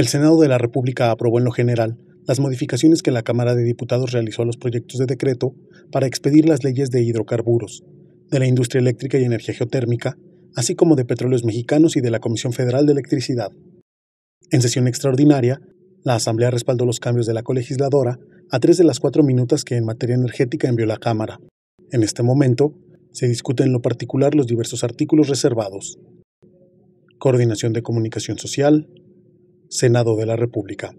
El Senado de la República aprobó en lo general las modificaciones que la Cámara de Diputados realizó a los proyectos de decreto para expedir las leyes de hidrocarburos, de la industria eléctrica y energía geotérmica, así como de petróleos mexicanos y de la Comisión Federal de Electricidad. En sesión extraordinaria, la Asamblea respaldó los cambios de la colegisladora a tres de las cuatro minutas que en materia energética envió la Cámara. En este momento, se discuten en lo particular los diversos artículos reservados. Coordinación de Comunicación Social, Senado de la República.